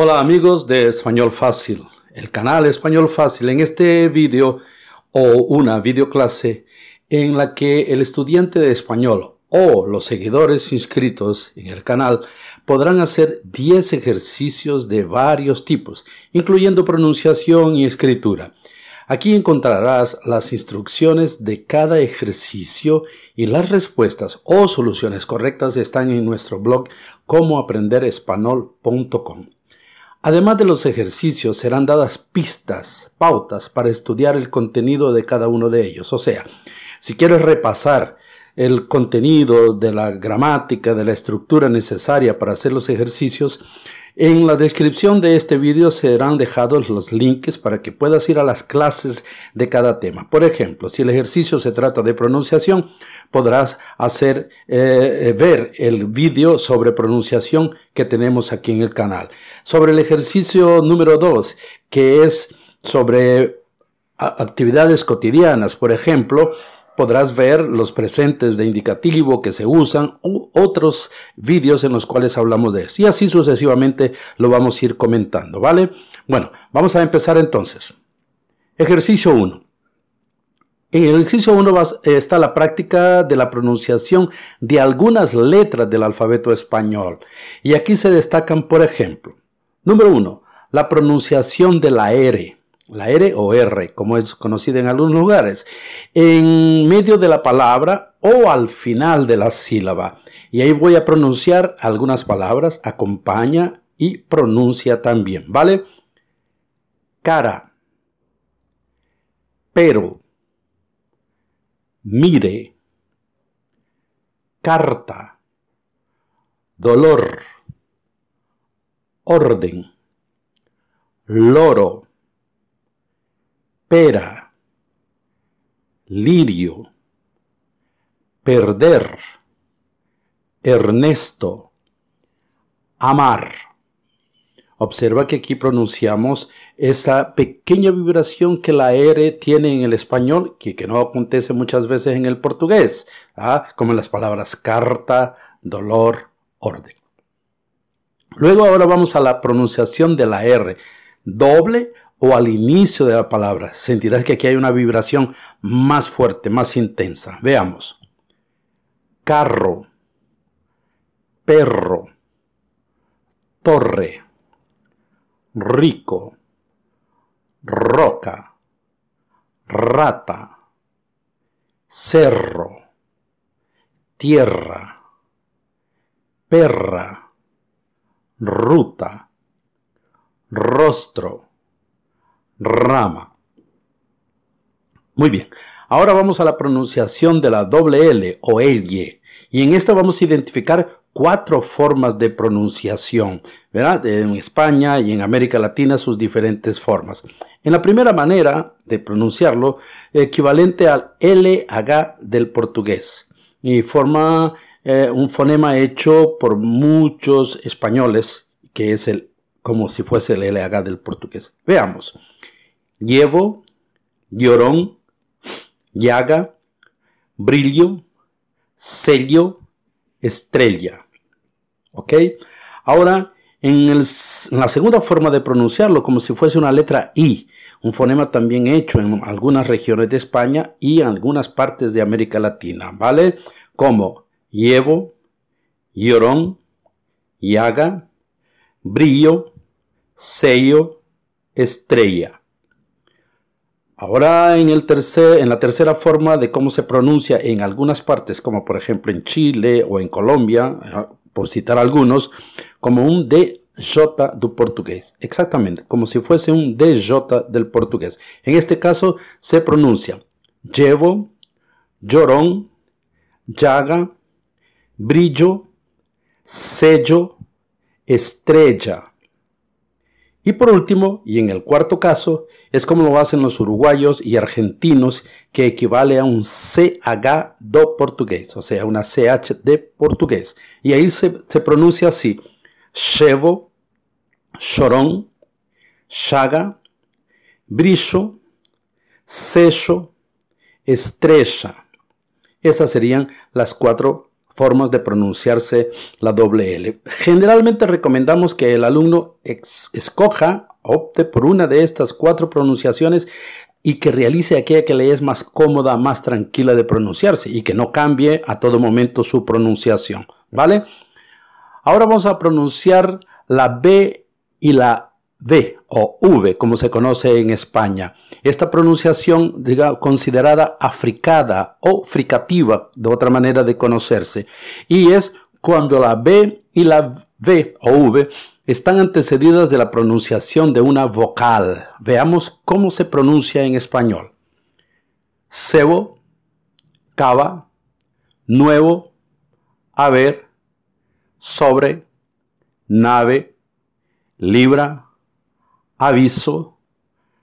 Hola amigos de Español Fácil, el canal Español Fácil. En este vídeo o una videoclase en la que el estudiante de español o los seguidores inscritos en el canal podrán hacer 10 ejercicios de varios tipos, incluyendo pronunciación y escritura. Aquí encontrarás las instrucciones de cada ejercicio y las respuestas o soluciones correctas están en nuestro blog comoaprenderespanol.com. Además de los ejercicios, serán dadas pistas, pautas para estudiar el contenido de cada uno de ellos. O sea, si quieres repasar el contenido de la gramática, de la estructura necesaria para hacer los ejercicios, en la descripción de este video serán dejados los links para que puedas ir a las clases de cada tema. Por ejemplo, si el ejercicio se trata de pronunciación, podrás hacer eh, ver el video sobre pronunciación que tenemos aquí en el canal. Sobre el ejercicio número 2, que es sobre actividades cotidianas, por ejemplo, podrás ver los presentes de indicativo que se usan u otros vídeos en los cuales hablamos de eso. Y así sucesivamente lo vamos a ir comentando, ¿vale? Bueno, vamos a empezar entonces. Ejercicio 1. En el ejercicio 1 está la práctica de la pronunciación de algunas letras del alfabeto español. Y aquí se destacan, por ejemplo, número 1, la pronunciación de la R la R o R, como es conocida en algunos lugares, en medio de la palabra o al final de la sílaba. Y ahí voy a pronunciar algunas palabras, acompaña y pronuncia también, ¿vale? Cara, pero, mire, carta, dolor, orden, loro, pera, lirio, perder, Ernesto, amar. Observa que aquí pronunciamos esa pequeña vibración que la R tiene en el español, que, que no acontece muchas veces en el portugués, ¿ah? como en las palabras carta, dolor, orden. Luego ahora vamos a la pronunciación de la R, doble o al inicio de la palabra, sentirás que aquí hay una vibración más fuerte, más intensa. Veamos. Carro, perro, torre, rico, roca, rata, cerro, tierra, perra, ruta, rostro, rama. Muy bien, ahora vamos a la pronunciación de la doble L o el Y en esta vamos a identificar cuatro formas de pronunciación, ¿verdad? En España y en América Latina sus diferentes formas. En la primera manera de pronunciarlo, equivalente al LH del portugués, y forma eh, un fonema hecho por muchos españoles, que es el como si fuese el LH del portugués. Veamos. Llevo, Llorón, Llaga, Brillo, Sello, Estrella. ¿Ok? Ahora, en, la segunda forma de pronunciarlo, como si fuese una letra I, un fonema también hecho en algunas regiones de España y en algunas partes de América Latina, ¿vale? Como llevo, llorón, llaga, brillo, sello, estrella. Ahora en, en la tercera forma de cómo se pronuncia en algunas partes, como por ejemplo en Chile o en Colombia, eh, por citar algunos, como un DJ del portugués, exactamente, como si fuese un DJ del portugués. En este caso se pronuncia llevo, llorón, llaga, brillo, sello, estrella, y por último, y en el cuarto caso, es como lo hacen los uruguayos y argentinos, que equivale a un CH do portugués, o sea, una CH de portugués. Y ahí se, pronuncia así, chevo, chorón, chaga, brillo, sello, estrella. Esas serían las cuatro formas de pronunciarse la doble L. Generalmente recomendamos que el alumno escoja, opte por una de estas cuatro pronunciaciones y que realice aquella que le es más cómoda, más tranquila de pronunciarse y que no cambie a todo momento su pronunciación, ¿vale? Ahora vamos a pronunciar la B y la V o V, como se conoce en España. Esta pronunciación, es considerada africada o fricativa, de otra manera de conocerse, y es cuando la B y la V o V están antecedidas de la pronunciación de una vocal. Veamos cómo se pronuncia en español. Cebo, cava, nuevo, haber, sobre, nave, libra, aviso,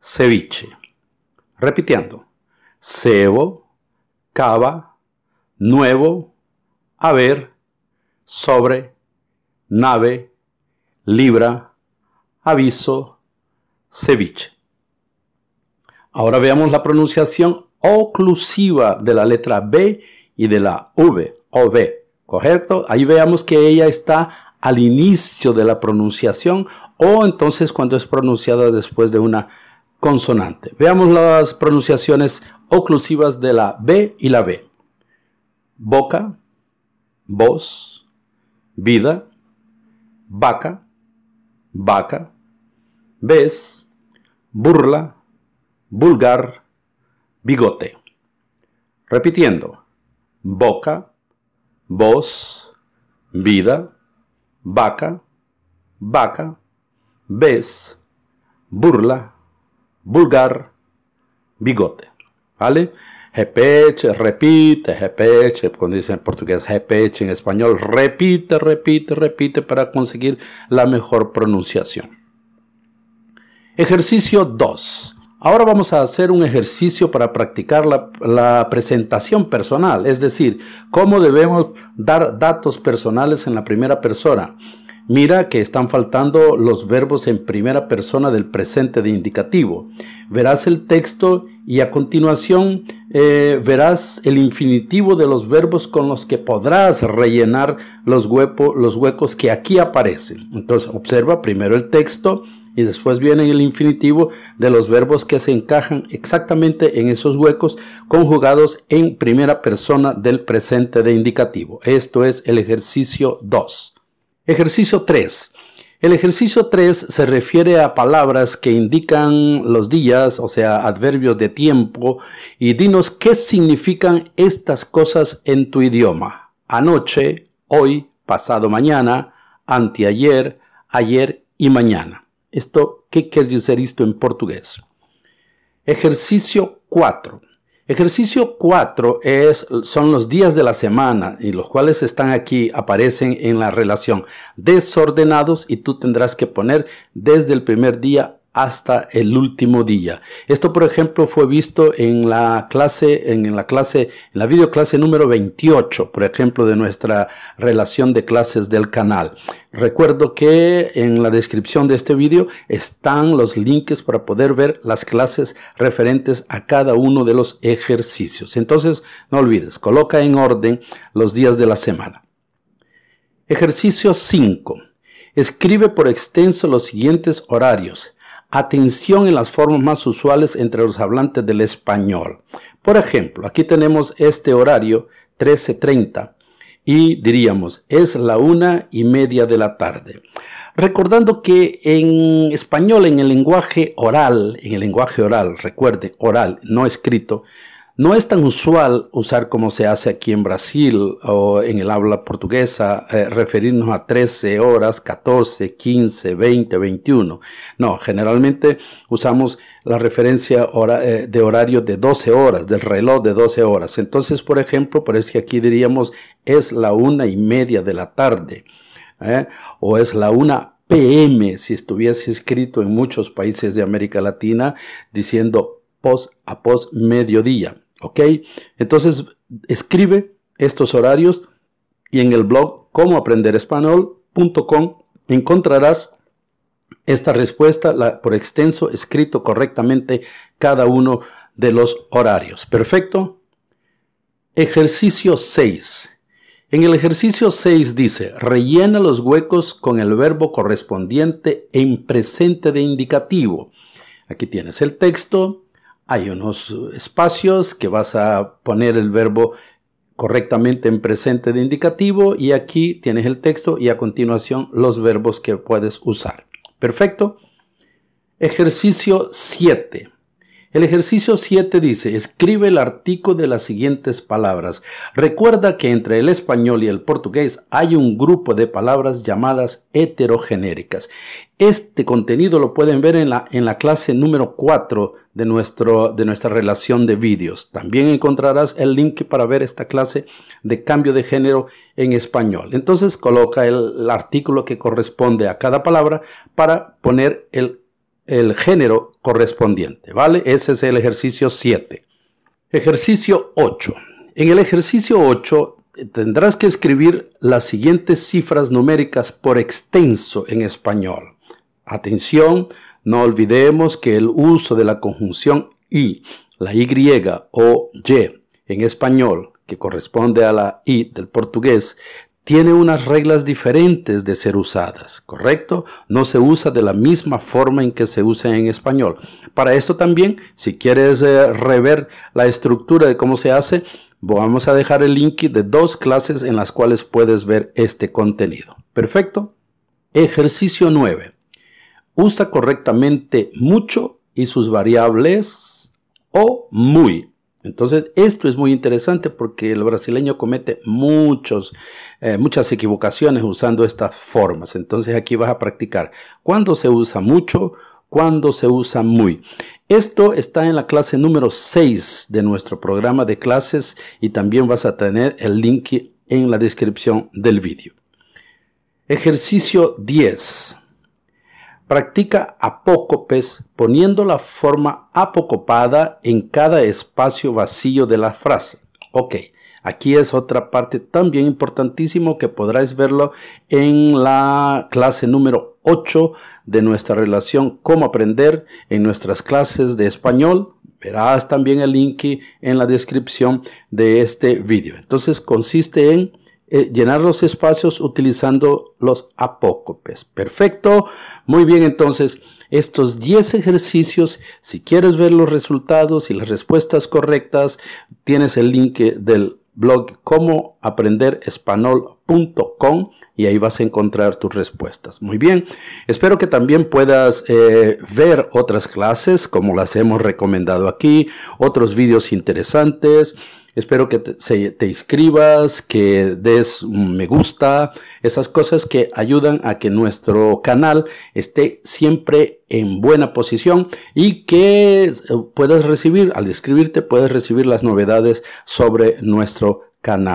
ceviche. Repitiendo, cebo, cava, nuevo, haber, sobre, nave, libra, aviso, ceviche. Ahora veamos la pronunciación oclusiva de la letra B y de la V, o V, ¿correcto? Ahí veamos que ella está al inicio de la pronunciación o entonces cuando es pronunciada después de una consonante. Veamos las pronunciaciones oclusivas de la B y la B. Boca, voz, vida, vaca, vaca, ves, burla, vulgar, bigote. Repitiendo, boca, voz, vida, vaca, vaca, ves, burla, vulgar, bigote. ¿Vale? Repeche, repite, repite, cuando dicen en portugués, GPH en español, repite, repite, repite para conseguir la mejor pronunciación. Ejercicio 2. Ahora vamos a hacer un ejercicio para practicar la, presentación personal, es decir, cómo debemos dar datos personales en la primera persona. Mira que están faltando los verbos en primera persona del presente de indicativo. Verás el texto y a continuación eh, verás el infinitivo de los verbos con los que podrás rellenar los, los huecos que aquí aparecen. Entonces observa primero el texto, y después viene el infinitivo de los verbos que se encajan exactamente en esos huecos conjugados en primera persona del presente de indicativo. Esto es el ejercicio 2. Ejercicio 3. El ejercicio 3 se refiere a palabras que indican los días, o sea, adverbios de tiempo, y dinos qué significan estas cosas en tu idioma. Anoche, hoy, pasado mañana, anteayer, ayer y mañana. Esto, que decir esto en portugués? portugués. Ejercicio 4. Ejercicio 4 son los días de la semana y los cuales están aquí, aparecen en la relación desordenados y tú tendrás que poner desde el primer día hasta el último día. Esto, por ejemplo, fue visto en la clase, en la clase, en la videoclase número 28, por ejemplo, de nuestra relación de clases del canal. Recuerdo que en la descripción de este video están los links para poder ver las clases referentes a cada uno de los ejercicios. Entonces, no olvides, coloca en orden los días de la semana. Ejercicio 5. Escribe por extenso los siguientes horarios Atención en las formas más usuales entre los hablantes del español. Por ejemplo, aquí tenemos este horario 13.30 y diríamos es la una y media de la tarde. Recordando que en español, en el lenguaje oral, en el lenguaje oral, recuerde, oral, no escrito, no es tan usual usar como se hace aquí en Brasil o en el habla portuguesa, eh, referirnos a 13 horas, 14, 15, 20, 21. No, generalmente usamos la referencia eh, de horario de 12 horas, del reloj de 12 horas. Entonces, por ejemplo, por que aquí diríamos es la una y media de la tarde ¿eh? o es la una PM si estuviese escrito en muchos países de América Latina diciendo pos a pos mediodía. ¿Ok? Entonces, escribe estos horarios y en el blog comoaprenderespanol.com encontrarás esta respuesta por extenso, escrito correctamente cada uno de los horarios. Perfecto. Ejercicio 6. En el ejercicio 6 dice, rellena los huecos con el verbo correspondiente en presente de indicativo. Aquí tienes el texto, hay unos espacios que vas a poner el verbo correctamente en presente de indicativo y aquí tienes el texto y a continuación los verbos que puedes usar. Perfecto. Ejercicio 7. El ejercicio 7 dice, escribe el artículo de las siguientes palabras. Recuerda que entre el español y el portugués hay un grupo de palabras llamadas heterogenéricas. Este contenido lo pueden ver en la, en la clase número 4 de, nuestro, de nuestra relación de vídeos. También encontrarás el link para ver esta clase de cambio de género en español. Entonces coloca el, artículo que corresponde a cada palabra para poner el, el género correspondiente, ¿vale? Ese es el ejercicio 7. Ejercicio 8. En el ejercicio 8 eh, tendrás que escribir las siguientes cifras numéricas por extenso en español. Atención, no olvidemos que el uso de la conjunción y, la y o y en español, que corresponde a la i del portugués, tiene unas reglas diferentes de ser usadas, ¿correcto? No se usa de la misma forma en que se usa en español. Para esto también, si quieres eh, rever la estructura de cómo se hace, vamos a dejar el link de dos clases en las cuales puedes ver este contenido. Perfecto. Ejercicio 9. Usa correctamente mucho y sus variables o muy. Entonces, esto es muy interesante porque el brasileño comete eh, muchas equivocaciones usando estas formas. Entonces, aquí vas a practicar cuándo se usa mucho, cuándo se usa muy. Esto está en la clase número 6 de nuestro programa de clases y también vas a tener el link en la descripción del vídeo. Ejercicio 10. Practica apócopes poniendo la forma apocopada en cada espacio vacío de la frase. Ok, aquí es otra parte también importantísimo que podrás verlo en la clase número 8 de nuestra relación cómo aprender en nuestras clases de español. Verás también el link en la descripción de este vídeo. Entonces consiste en eh, llenar los espacios utilizando los apócopes. Perfecto. Muy bien, entonces, estos 10 ejercicios, si quieres ver los resultados y las respuestas correctas, tienes el link del blog cómo aprender y ahí vas a encontrar tus respuestas. Muy bien, espero que también puedas eh, ver otras clases como las hemos recomendado aquí, otros vídeos interesantes. Espero que te, inscribas, que des me gusta, esas cosas que ayudan a que nuestro canal esté siempre en buena posición y que eh, puedas recibir, al inscribirte, puedes recibir las novedades sobre nuestro canal.